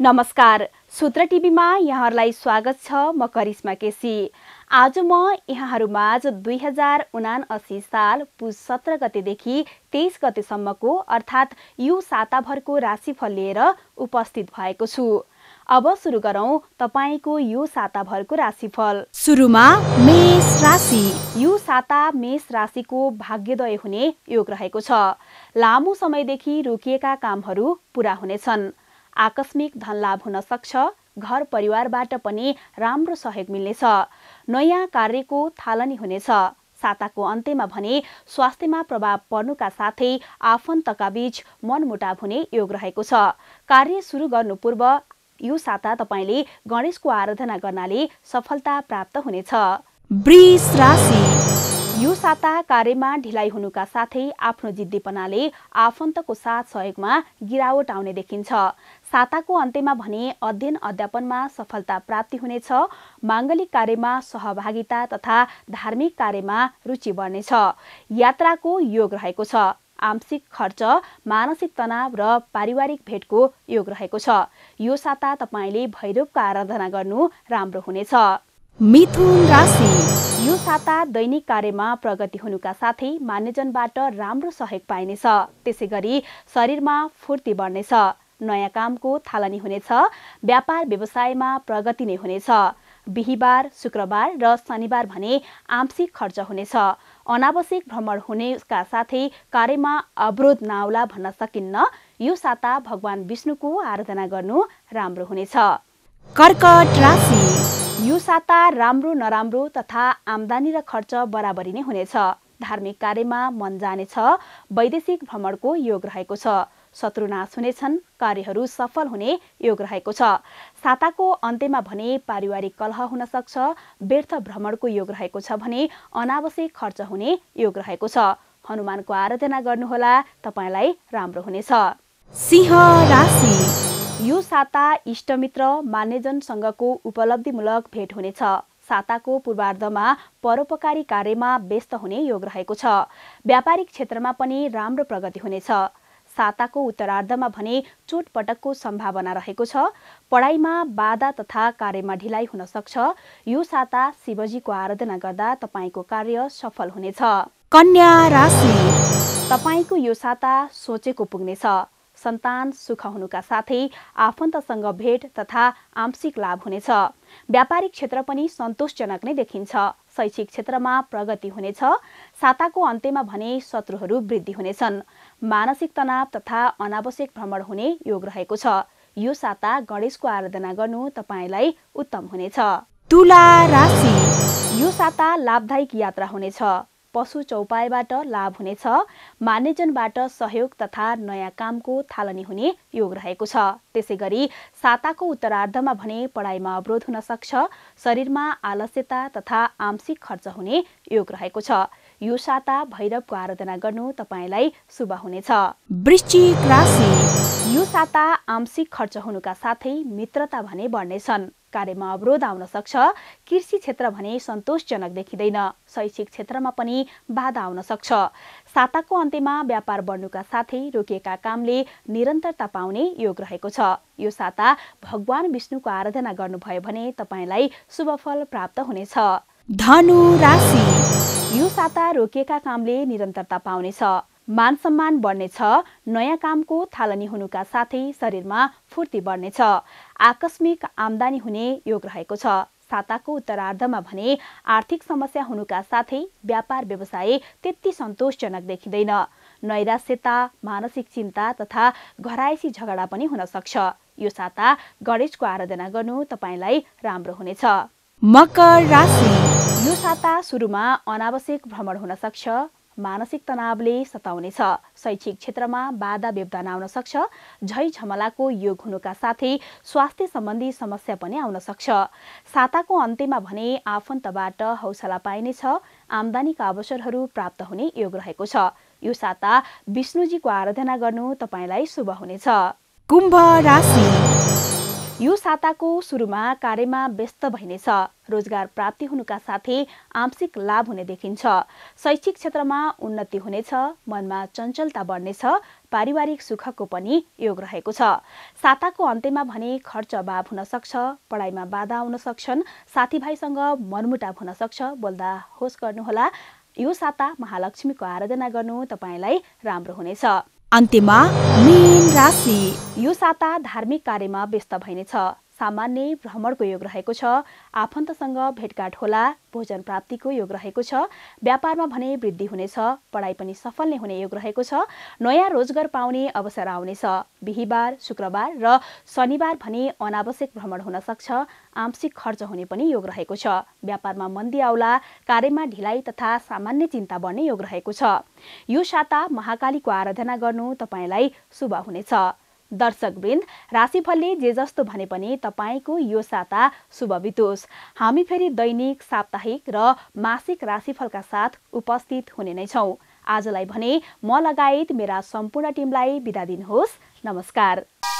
नमस्कार सूत्र टिभीमा यहाँहरूलाई स्वागत छ म करिश्मा केसी आज म यहाँहरूमाझ दुई हजार उना असी साल पुस सत्र गतेदेखि तेइस गतेसम्मको अर्थात् यो साताभरको राशिफल लिएर उपस्थित भएको छु अब सुरु गरौँ तपाईँको यो साताभरको राशिफल सुरुमा मेष राशि यो साता मेष राशिको भाग्योदय हुने योग रहेको छ लामो समयदेखि रोकिएका कामहरू पुरा हुनेछन् आकस्मिक धनलाभ हुन सक्छ घर परिवारबाट पनि राम्रो सहयोग मिल्नेछ नयाँ कार्यको थालनी हुनेछ साताको अन्त्यमा भने स्वास्थ्यमा प्रभाव पर्नुका साथै आफन्तका बीच मनमुटाव हुने योग रहेको छ कार्य सुरु गर्नु पूर्व यो साता तपाईँले गणेशको आराधना गर्नाले सफलता प्राप्त हुनेछ राशि यो साता कार्यमा ढिलाइ हुनुका साथै आफ्नो जिद्दीपनाले आफन्तको साथ सहयोगमा गिरावट आउने देखिन्छ साताको अन्त्यमा भने अध्ययन अध्यापनमा सफलता प्राप्ति हुनेछ माङ्गलिक कार्यमा सहभागिता तथा धार्मिक कार्यमा रुचि बढ्नेछ यात्राको योग रहेको छ आंशिक खर्च मानसिक तनाव र पारिवारिक भेटको योग रहेको छ यो साता तपाईँले भैरवको आराधना गर्नु राम्रो हुनेछ मिथुन राशि यो साता दैनिक कार्यमा प्रगति हुनुका साथै मान्यजनबाट राम्रो सहयोग पाइनेछ त्यसै गरी शरीरमा फुर्ती बढ्नेछ नयाँ कामको थालनी हुनेछ व्यापार व्यवसायमा प्रगति नै हुनेछ बिहिबार शुक्रबार र शनिबार भने आंशिक खर्च हुनेछ अनावश्यक भ्रमण हुनेका साथै कार्यमा अवरोध नआउला भन्न सकिन्न यो साता भगवान विष्णुको आराधना गर्नु राम्रो हुनेछ कर्कट राशि यो साता राम्रो नराम्रो तथा आमदानी र खर्च बराबरी नै हुनेछ धार्मिक कार्यमा मन जानेछ वैदेशिक भ्रमणको योग रहेको छ शत्रुनाश हुनेछन् कार्यहरू सफल हुने योग रहेको छ साताको अन्त्यमा भने पारिवारिक कलह हुन सक्छ व्यर्थ भ्रमणको योग रहेको छ भने अनावश्यक खर्च हुने योग रहेको छ हनुमानको आराधना गर्नुहोला तपाईँलाई राम्रो हुनेछ सिंह राशि यो साता इष्टमित्र मान्यजनसँगको उपलब्धिमूलक भेट हुनेछ साताको पूर्वार्धमा परोपकारी कार्यमा व्यस्त हुने योग रहेको छ व्यापारिक क्षेत्रमा पनि राम्रो प्रगति हुनेछ साताको उत्तरार्धमा भने चोटपटकको सम्भावना रहेको छ पढाइमा बाधा तथा कार्यमा ढिलाइ हुन सक्छ यो साता शिवजीको आराधना गर्दा तपाईँको कार्य सफल हुनेछ कन्या राशि तपाईँको यो साता सोचेको पुग्नेछ सन्तान सुख हुनुका साथै आफन्तसँग भेट तथा आंशिक लाभ हुनेछ व्यापारिक क्षेत्र पनि सन्तोषजनक नै देखिन्छ शैक्षिक क्षेत्रमा प्रगति हुनेछ साताको अन्त्यमा भने शत्रुहरू वृद्धि हुनेछन् मानसिक तनाव तथा अनावश्यक भ्रमण हुने योग रहेको छ यो साता गणेशको आराधना गर्नु तपाईँलाई उत्तम हुनेछ तुला राशि यो साता लाभदायक यात्रा हुनेछ पशु चौपायबाट लाभ हुनेछ मान्यजनबाट सहयोग तथा नयाँ कामको थालनी हुने योग रहेको छ त्यसै गरी साताको उत्तरार्धमा भने पढाइमा अवरोध हुन सक्छ शरीरमा आलस्यता तथा आंशिक खर्च हुने योग रहेको छ यो साता भैरवको आराधना गर्नु तपाईँलाई शुभ हुनेछ वृश्चिक राशि यो साता आंशिक खर्च हुनुका साथै मित्रता भने बढ्नेछन् कार्यमा अवरोध आउन सक्छ कृषि क्षेत्र भने सन्तोषजनक देखिँदैन शैक्षिक क्षेत्रमा पनि बाधा आउन सक्छ साताको अन्त्यमा व्यापार बढ्नुका साथै रोकिएका कामले निरन्तरता पाउने योग रहेको छ यो साता भगवान विष्णुको आराधना गर्नुभयो भने तपाईँलाई शुभफल प्राप्त हुनेछ धनु राशि यो साता रोकिएका कामले निरन्तरता पाउनेछ मान सम्मान बढ्नेछ नयाँ कामको थालनी हुनुका साथै शरीरमा फुर्ती बढ्नेछ आकस्मिक आमदानी हुने योग रहेको छ साताको उत्तरार्धमा भने आर्थिक समस्या हुनुका साथै व्यापार व्यवसाय त्यति सन्तोषजनक देखिँदैन नैराश्यता मानसिक चिन्ता तथा घरायसी झगडा पनि हुन सक्छ यो साता गणेशको आराधना गर्नु तपाईँलाई राम्रो हुनेछ मकर राशि यो साता सुरुमा अनावश्यक भ्रमण हुन सक्छ मानसिक तनावले सताउनेछ शैक्षिक क्षेत्रमा बाधा व्यवधान आउन सक्छ झै झमलाको योग हुनुका साथै स्वास्थ्य सम्बन्धी समस्या पनि आउन सक्छ साताको अन्त्यमा भने आफन्तबाट हौसला पाइनेछ आमदानीका अवसरहरू प्राप्त हुने योग रहेको छ यो साता विष्णुजीको आराधना गर्नु तपाईँलाई शुभ हुनेछ कुम्भ राशि यो साताको सुरुमा कार्यमा व्यस्त भइनेछ रोजगार प्राप्ति हुनुका साथै आंशिक लाभ हुने देखिन्छ शैक्षिक क्षेत्रमा उन्नति हुनेछ मनमा चञ्चलता बढ्नेछ पारिवारिक सुखको पनि योग रहेको छ साताको अन्त्यमा भने खर्च अभाव हुन सक्छ पढाइमा बाधा आउन सक्छन् साथीभाइसँग मनमुटाव हुन सक्छ बोल्दा होस् गर्नुहोला यो साता महालक्ष्मीको आराधना गर्नु तपाईँलाई राम्रो हुनेछ अन्त्यमा मीन राशि यो साता धार्मिक कार्यमा व्यस्त भइनेछ सामान्य भ्रमणको योग रहेको छ आफन्तसँग भेटघाट होला भोजन प्राप्तिको योग रहेको छ व्यापारमा भने वृद्धि हुनेछ पढाइ पनि सफल नै हुने योग रहेको छ नयाँ रोजगार पाउने अवसर आउनेछ बिहिबार शुक्रबार र शनिबार भने अनावश्यक भ्रमण हुन सक्छ आंशिक खर्च हुने पनि योग रहेको छ व्यापारमा मन्दी आउला कार्यमा ढिलाइ तथा सामान्य चिन्ता बढ्ने योग रहेको छ यो साता महाकालीको आराधना गर्नु तपाईँलाई शुभ हुनेछ दर्शकवृन्द राशिफलले जे जस्तो भने पनि तपाईँको यो साता शुभ बितोस् हामी फेरि दैनिक साप्ताहिक र मासिक राशिफलका साथ उपस्थित हुने नै छौँ आजलाई भने म लगायत मेरा सम्पूर्ण टिमलाई बिदा दिनुहोस् नमस्कार